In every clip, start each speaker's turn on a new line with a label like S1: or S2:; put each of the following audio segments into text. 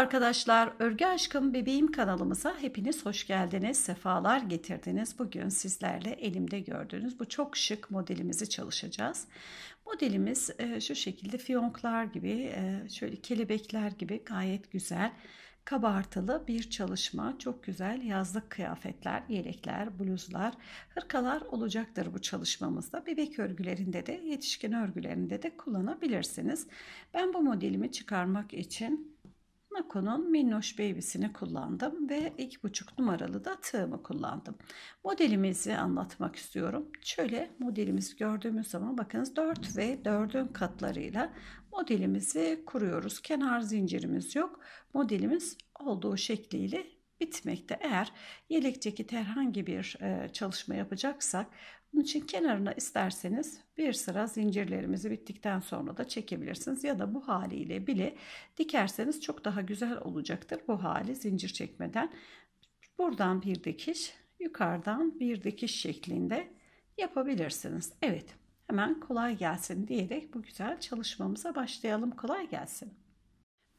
S1: arkadaşlar, Örgü Aşkım Bebeğim kanalımıza hepiniz hoş geldiniz, sefalar getirdiniz. Bugün sizlerle elimde gördüğünüz bu çok şık modelimizi çalışacağız. Modelimiz e, şu şekilde fiyonklar gibi, e, şöyle kelebekler gibi gayet güzel, kabartılı bir çalışma. Çok güzel yazlık kıyafetler, yelekler, bluzlar, hırkalar olacaktır bu çalışmamızda. Bebek örgülerinde de, yetişkin örgülerinde de kullanabilirsiniz. Ben bu modelimi çıkarmak için Monaco'nun minnoş baby'sini kullandım ve iki buçuk numaralı da tığımı kullandım. Modelimizi anlatmak istiyorum. Şöyle modelimizi gördüğümüz zaman bakınız 4 ve 4'ün katlarıyla modelimizi kuruyoruz. Kenar zincirimiz yok. Modelimiz olduğu şekliyle bitmekte. Eğer yelek ceket herhangi bir e, çalışma yapacaksak bunun için kenarına isterseniz bir sıra zincirlerimizi bittikten sonra da çekebilirsiniz. Ya da bu haliyle bile dikerseniz çok daha güzel olacaktır bu hali zincir çekmeden. Buradan bir dikiş, yukarıdan bir dikiş şeklinde yapabilirsiniz. Evet hemen kolay gelsin diyerek bu güzel çalışmamıza başlayalım. Kolay gelsin.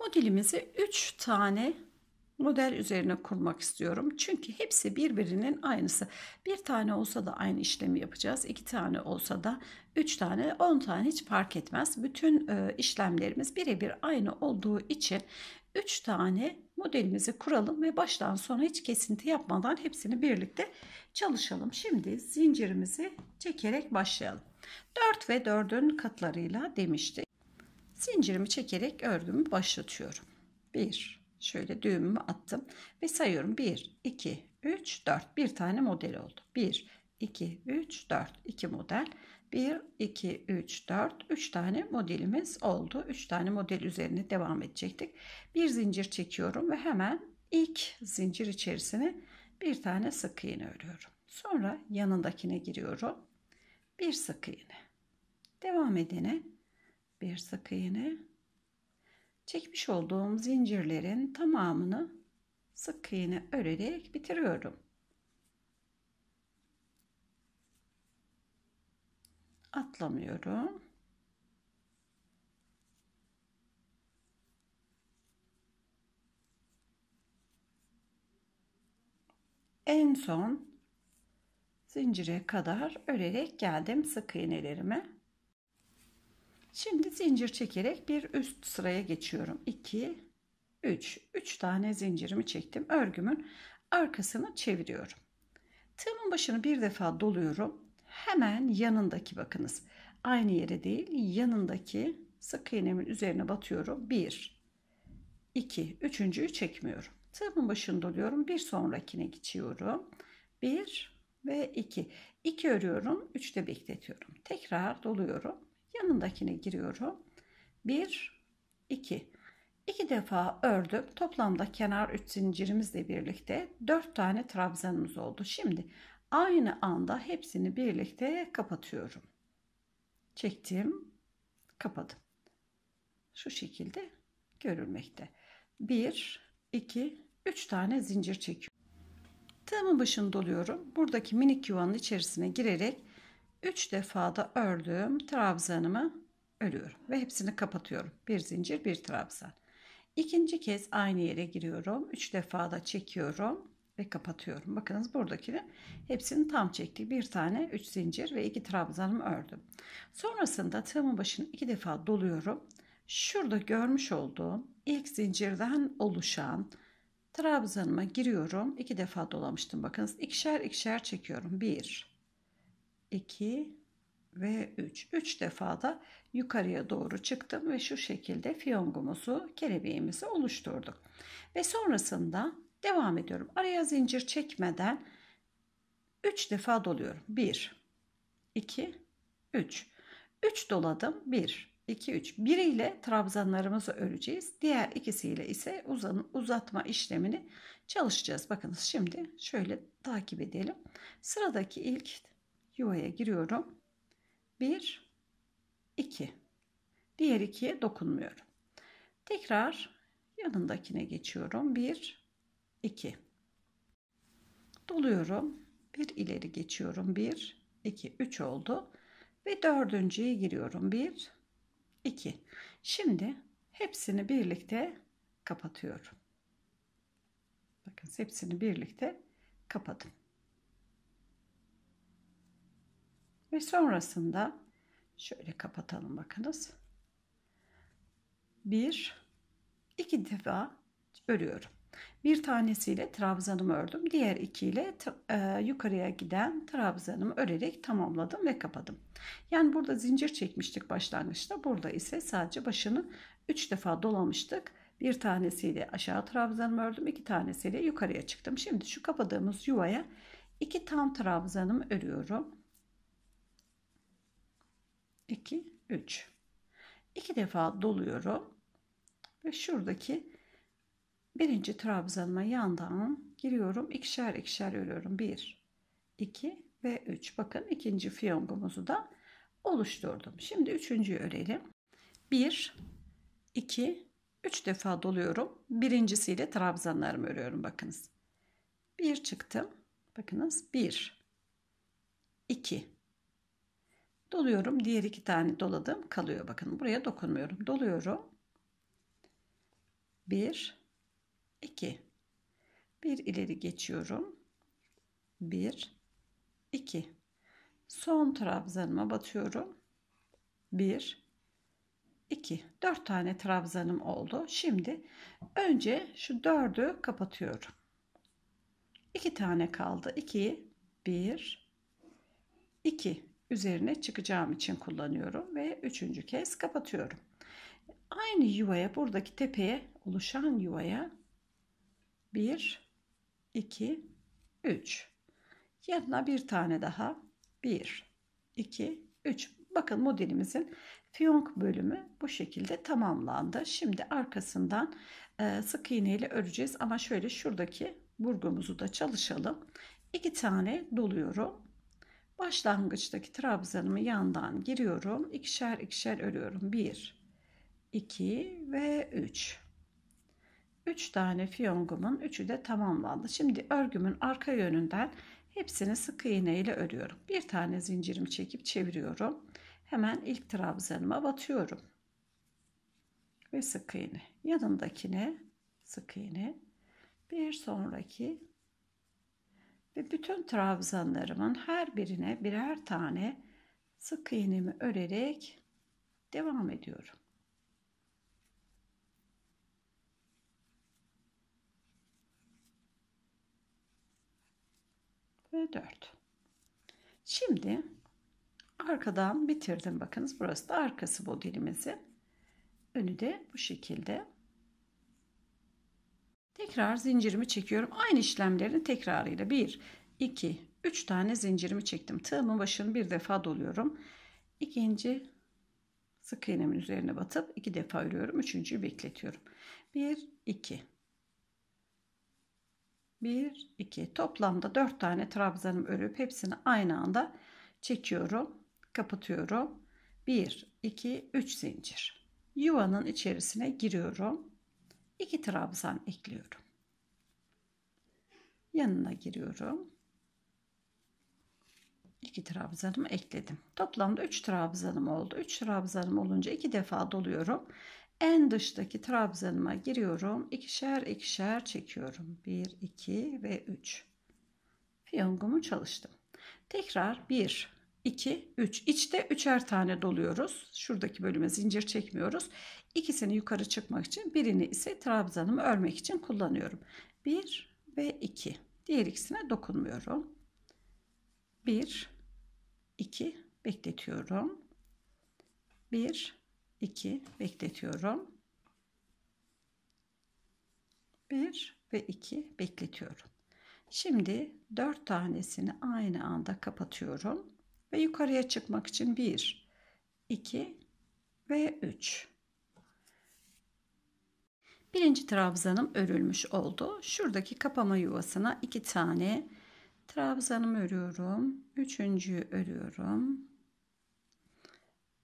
S1: Modelimizi 3 tane model üzerine kurmak istiyorum. Çünkü hepsi birbirinin aynısı. Bir tane olsa da aynı işlemi yapacağız. İki tane olsa da üç tane on tane hiç fark etmez. Bütün e, işlemlerimiz birebir aynı olduğu için üç tane modelimizi kuralım ve baştan sona hiç kesinti yapmadan hepsini birlikte çalışalım. Şimdi zincirimizi çekerek başlayalım. 4 ve 4'ün katlarıyla demiştik. Zincirimi çekerek örgümü başlatıyorum. 1 Şöyle düğümümü attım ve sayıyorum. 1, 2, 3, 4. Bir tane model oldu. 1, 2, 3, 4. 2 model. 1, 2, 3, 4. 3 tane modelimiz oldu. 3 tane model üzerine devam edecektik. Bir zincir çekiyorum ve hemen ilk zincir içerisine bir tane sık iğne örüyorum. Sonra yanındakine giriyorum. Bir sık iğne. Devam edene bir sık iğne çekmiş olduğum zincirlerin tamamını sık iğne örerek bitiriyorum. Atlamıyorum. En son zincire kadar örerek geldim sık iğnelerime. Şimdi zincir çekerek bir üst sıraya geçiyorum. 2 3 3 tane zincirimi çektim. Örgümün arkasını çeviriyorum. Tığımın başını bir defa doluyorum. Hemen yanındaki bakınız. Aynı yere değil, yanındaki sık iğnemin üzerine batıyorum. 1 2 üçüncüyü çekmiyorum. Tığımın başını doluyorum. Bir sonrakine geçiyorum. 1 ve 2. 2 örüyorum. 3'te bekletiyorum. Tekrar doluyorum yanındakine giriyorum. 1 2 2 defa ördüm. Toplamda kenar 3 zincirimizle birlikte 4 tane trabzanımız oldu. Şimdi aynı anda hepsini birlikte kapatıyorum. Çektim, kapadım. Şu şekilde görülmekte. 1 2 3 tane zincir çekiyorum. Tığımın başını doluyorum. Buradaki minik yuvanın içerisine girerek 3 defada ördüğüm trabzanımı örüyorum ve hepsini kapatıyorum. Bir zincir, bir trabzan. İkinci kez aynı yere giriyorum. 3 defada çekiyorum ve kapatıyorum. Bakınız buradakini hepsini tam çektik. Bir tane 3 zincir ve 2 trabzanımı ördüm. Sonrasında tığımın başını 2 defa doluyorum. Şurada görmüş olduğum ilk zincirden oluşan trabzanıma giriyorum. 2 defa dolamıştım. Bakınız ikişer ikişer çekiyorum. 1 2 ve 3. 3 defa da yukarıya doğru çıktım ve şu şekilde fiyongumuzu, kelebeğimizi oluşturduk. Ve sonrasında devam ediyorum. Araya zincir çekmeden 3 defa doluyorum. 1 2 3. 3 doladım. 1 2 3. Biriyle trabzanlarımızı öreceğiz. Diğer ikisiyle ise uzan, uzatma işlemini çalışacağız. Bakınız şimdi şöyle takip edelim. Sıradaki ilk yuvaya giriyorum. 1 2 Diğer ikiye dokunmuyorum. Tekrar yanındakine geçiyorum. 1 2 Doluyorum. Bir ileri geçiyorum. 1 2 3 oldu. Ve dördüncüye giriyorum. 1 2 Şimdi hepsini birlikte kapatıyorum. Bakın hepsini birlikte kapadım. Ve sonrasında şöyle kapatalım bakınız. Bir, iki defa örüyorum. Bir tanesiyle trabzanımı ördüm. Diğer ikiyle e, yukarıya giden trabzanımı örerek tamamladım ve kapadım. Yani burada zincir çekmiştik başlangıçta. Burada ise sadece başını 3 defa dolamıştık. Bir tanesiyle aşağı trabzanımı ördüm. iki tanesiyle yukarıya çıktım. Şimdi şu kapadığımız yuvaya iki tam trabzanımı örüyorum. 2, 3. 2 defa doluyorum. Ve şuradaki birinci trabzanıma yandan giriyorum. ikişer ikişer örüyorum. 1, 2 ve 3. Bakın ikinci fiyongumuzu da oluşturdum. Şimdi üçüncüyü örelim. 1, 2, 3 defa doluyorum. Birincisiyle trabzanlarımı örüyorum. Bakınız. 1 çıktım. Bakınız 1 2 Doluyorum. Diğer iki tane doladım. Kalıyor. Bakın buraya dokunmuyorum. Doluyorum. 1 2 bir ileri geçiyorum. 1 2 Son trabzanıma batıyorum. 1 2 4 tane trabzanım oldu. Şimdi önce şu 4'ü kapatıyorum. 2 tane kaldı. 2 1 2 üzerine çıkacağım için kullanıyorum ve üçüncü kez kapatıyorum. Aynı yuvaya buradaki tepeye oluşan yuvaya 1 2 3 yanına bir tane daha 1 2 3 bakın modelimizin fiyonk bölümü bu şekilde tamamlandı. Şimdi arkasından e, sık iğne ile öreceğiz ama şöyle şuradaki burgumuzu da çalışalım. 2 tane doluyorum Başlangıçtaki trabzanımı yandan giriyorum. ikişer ikişer örüyorum. 1, 2 ve 3. 3 tane fiyongumun üçü de tamamlandı. Şimdi örgümün arka yönünden hepsini sık iğne ile örüyorum. Bir tane zincirimi çekip çeviriyorum. Hemen ilk trabzanıma batıyorum. Ve sık iğne. Yanındakine sık iğne. Bir sonraki ve bütün trabzanlarımın her birine birer tane sık iğnemi örerek devam ediyorum. ve 4. Şimdi arkadan bitirdim. Bakınız burası da arkası bu dilimizi, Önü de bu şekilde. Tekrar zincirimi çekiyorum. Aynı işlemlerin tekrarıyla 1, 2, 3 tane zincirimi çektim. Tığımın başını bir defa doluyorum. İkinci sık iğnemin üzerine batıp iki defa örüyorum. Üçüncüyü bekletiyorum. 1, 2. 1, 2. Toplamda 4 tane trabzanımı örüp hepsini aynı anda çekiyorum. Kapatıyorum. 1, 2, 3 zincir. Yuvanın içerisine giriyorum. 2 trabzan ekliyorum. Yanına giriyorum. 2 trabzanımı ekledim. Toplamda 3 trabzanım oldu. 3 trabzanım olunca 2 defa doluyorum. En dıştaki trabzanıma giriyorum. ikişer ikişer çekiyorum. 1, 2 ve 3. Fiyongumu çalıştım. Tekrar 1, 2, 3. İçte üçer tane doluyoruz. Şuradaki bölüme zincir çekmiyoruz. İkisini yukarı çıkmak için birini ise trabzanımı örmek için kullanıyorum. 1 ve 2. Diğer ikisine dokunmuyorum. 1, 2 bekletiyorum. 1, 2 bekletiyorum. 1 ve 2 bekletiyorum. Şimdi 4 tanesini aynı anda kapatıyorum ve yukarıya çıkmak için 1, 2 ve 3. Birinci trabzanım örülmüş oldu. Şuradaki kapama yuvasına iki tane trabzanım örüyorum. Üçüncüyü örüyorum.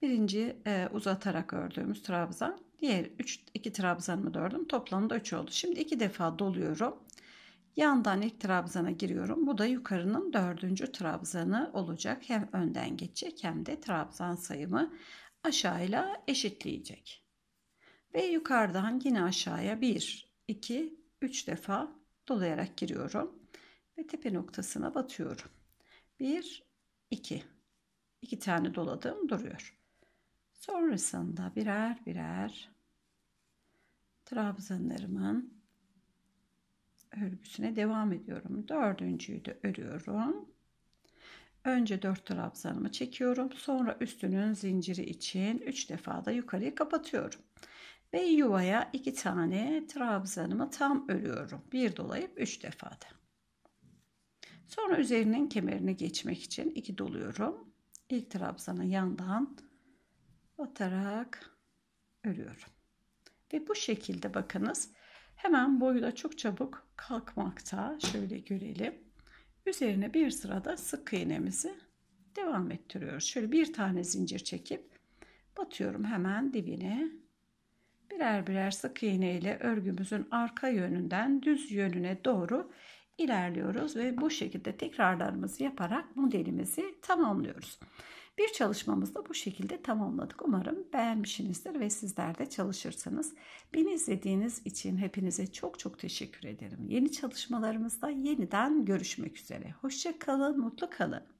S1: Birinci e, uzatarak ördüğümüz trabzan. Diğer 3 2 trabzanımı da ördüm. Toplamda 3 oldu. Şimdi iki defa doluyorum. Yandan ilk trabzana giriyorum. Bu da yukarının dördüncü trabzanı olacak. Hem önden geçecek hem de trabzan sayımı aşağıyla eşitleyecek. Ve yukarıdan yine aşağıya 1, 2, 3 defa dolayarak giriyorum. Ve tepe noktasına batıyorum. 1, 2. 2 tane doladım duruyor. Sonrasında birer birer trabzanlarımın örgüsüne devam ediyorum. Dördüncüyü de örüyorum. Önce dört trabzanımı çekiyorum. Sonra üstünün zinciri için üç defa da yukarıya kapatıyorum. Ve yuvaya iki tane trabzanımı tam örüyorum. Bir dolayıp üç defa da. Sonra üzerinin kemerini geçmek için iki doluyorum. İlk trabzanı yandan batarak örüyorum. Ve bu şekilde bakınız Hemen boyu da çok çabuk kalkmakta. Şöyle görelim. Üzerine bir sırada sık iğnemizi devam ettiriyoruz. Şöyle bir tane zincir çekip batıyorum hemen dibine. Birer birer sık iğne ile örgümüzün arka yönünden düz yönüne doğru ilerliyoruz ve bu şekilde tekrarlarımızı yaparak modelimizi tamamlıyoruz. Bir çalışmamızda bu şekilde tamamladık. Umarım beğenmişsinizdir ve sizler de çalışırsınız. Beni izlediğiniz için hepinize çok çok teşekkür ederim. Yeni çalışmalarımızda yeniden görüşmek üzere. Hoşça kalın, mutlu kalın.